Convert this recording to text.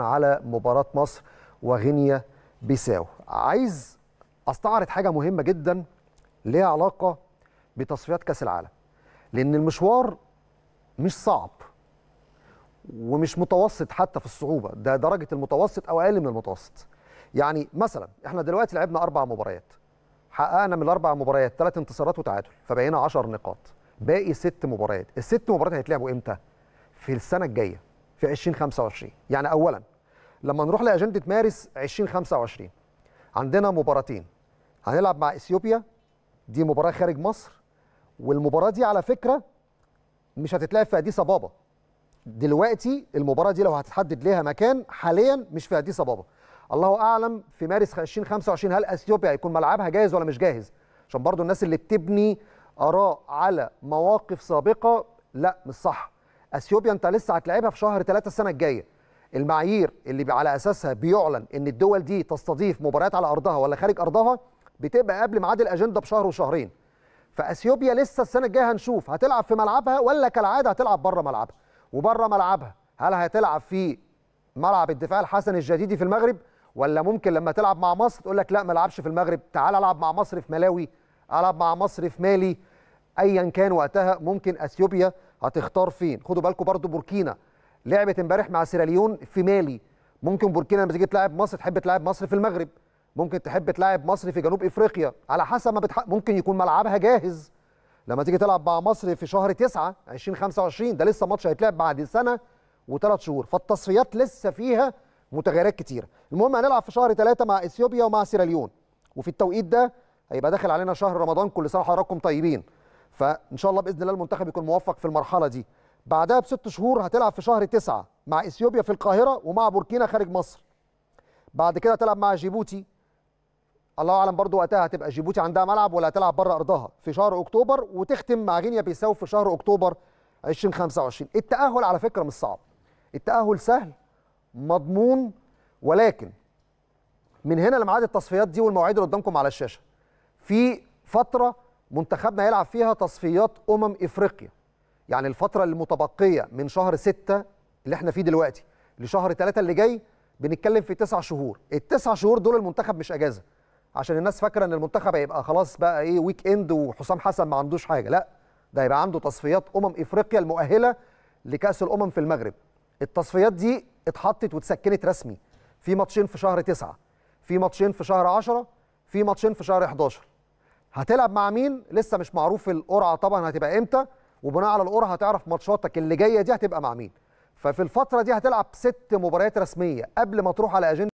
على مباراة مصر وغينيا بيساو عايز استعرض حاجة مهمة جدا ليها علاقة بتصفيات كأس العالم لأن المشوار مش صعب ومش متوسط حتى في الصعوبة ده درجة المتوسط أو أقل من المتوسط يعني مثلا احنا دلوقتي لعبنا أربع مباريات حققنا من الأربع مباريات ثلاث انتصارات وتعادل فبقينا 10 نقاط باقي ست مباريات الست مباريات هيتلعبوا إمتى؟ في السنة الجاية في 2025 يعني اولا لما نروح لاجنده مارس 2025 عندنا مباراتين هنلعب مع اثيوبيا دي مباراه خارج مصر والمباراه دي على فكره مش هتتلعب في اديس ابابا دلوقتي المباراه دي لو هتحدد ليها مكان حاليا مش في اديس ابابا الله اعلم في مارس 2025 هل اثيوبيا هيكون ملعبها جاهز ولا مش جاهز عشان برضو الناس اللي بتبني اراء على مواقف سابقه لا مش صح اثيوبيا انت لسه هتلاعبها في شهر 3 السنه الجايه المعايير اللي على اساسها بيعلن ان الدول دي تستضيف مباريات على ارضها ولا خارج ارضها بتبقى قبل ميعاد الاجنده بشهر وشهرين فاثيوبيا لسه السنه الجايه هنشوف هتلعب في ملعبها ولا كالعاده هتلعب بره ملعبها وبره ملعبها هل هتلعب في ملعب الدفاع الحسن الجديدي في المغرب ولا ممكن لما تلعب مع مصر تقول لك لا ما العبش في المغرب تعال العب مع مصر في ملاوي العب مع مصر في مالي ايا كان وقتها ممكن اثيوبيا هتختار فين خدوا بالكم برضو بوركينا لعبت امبارح مع سيراليون في مالي ممكن بوركينا لما تيجي تلاعب مصر تحب تلاعب مصر في المغرب ممكن تحب تلاعب مصر في جنوب افريقيا على حسب ما بتح... ممكن يكون ملعبها جاهز لما تيجي تلعب مع مصر في شهر 9 2025 ده لسه ماتش هيتلعب بعد سنه وثلاث شهور فالتصفيات لسه فيها متغيرات كتير المهم هنلعب في شهر 3 مع اثيوبيا ومع سيراليون وفي التوقيت ده هيبقى داخل علينا شهر رمضان كل سنه وحضراتكم طيبين فان شاء الله باذن الله المنتخب يكون موفق في المرحله دي بعدها بست شهور هتلعب في شهر تسعة مع اثيوبيا في القاهره ومع بوركينا خارج مصر بعد كده هتلعب مع جيبوتي الله اعلم برضو وقتها هتبقى جيبوتي عندها ملعب ولا هتلعب بره ارضها في شهر اكتوبر وتختم مع غينيا بيساو في شهر اكتوبر 2025 التاهل على فكره مش صعب التاهل سهل مضمون ولكن من هنا لميعاد التصفيات دي والمواعيد اللي قدامكم على الشاشه في فتره منتخبنا هيلعب فيها تصفيات أمم إفريقيا يعني الفترة المتبقية من شهر 6 اللي احنا فيه دلوقتي لشهر 3 اللي جاي بنتكلم في تسع شهور التسع شهور دول المنتخب مش أجازة عشان الناس فاكرة أن المنتخب هيبقى خلاص بقى إيه ويك إند وحسام حسن ما عندوش حاجة لا ده هيبقى عنده تصفيات أمم إفريقيا المؤهلة لكأس الأمم في المغرب التصفيات دي اتحطت واتسكنت رسمي في ماتشين في شهر 9 في ماتشين في شهر 10 في ماتشين في شهر 11 هتلعب مع مين لسه مش معروف القرعه طبعا هتبقى امتى وبناء على القرعه هتعرف ماتشاتك اللي جايه دي هتبقى مع مين ففي الفتره دي هتلعب ست مباريات رسميه قبل ما تروح على اجنده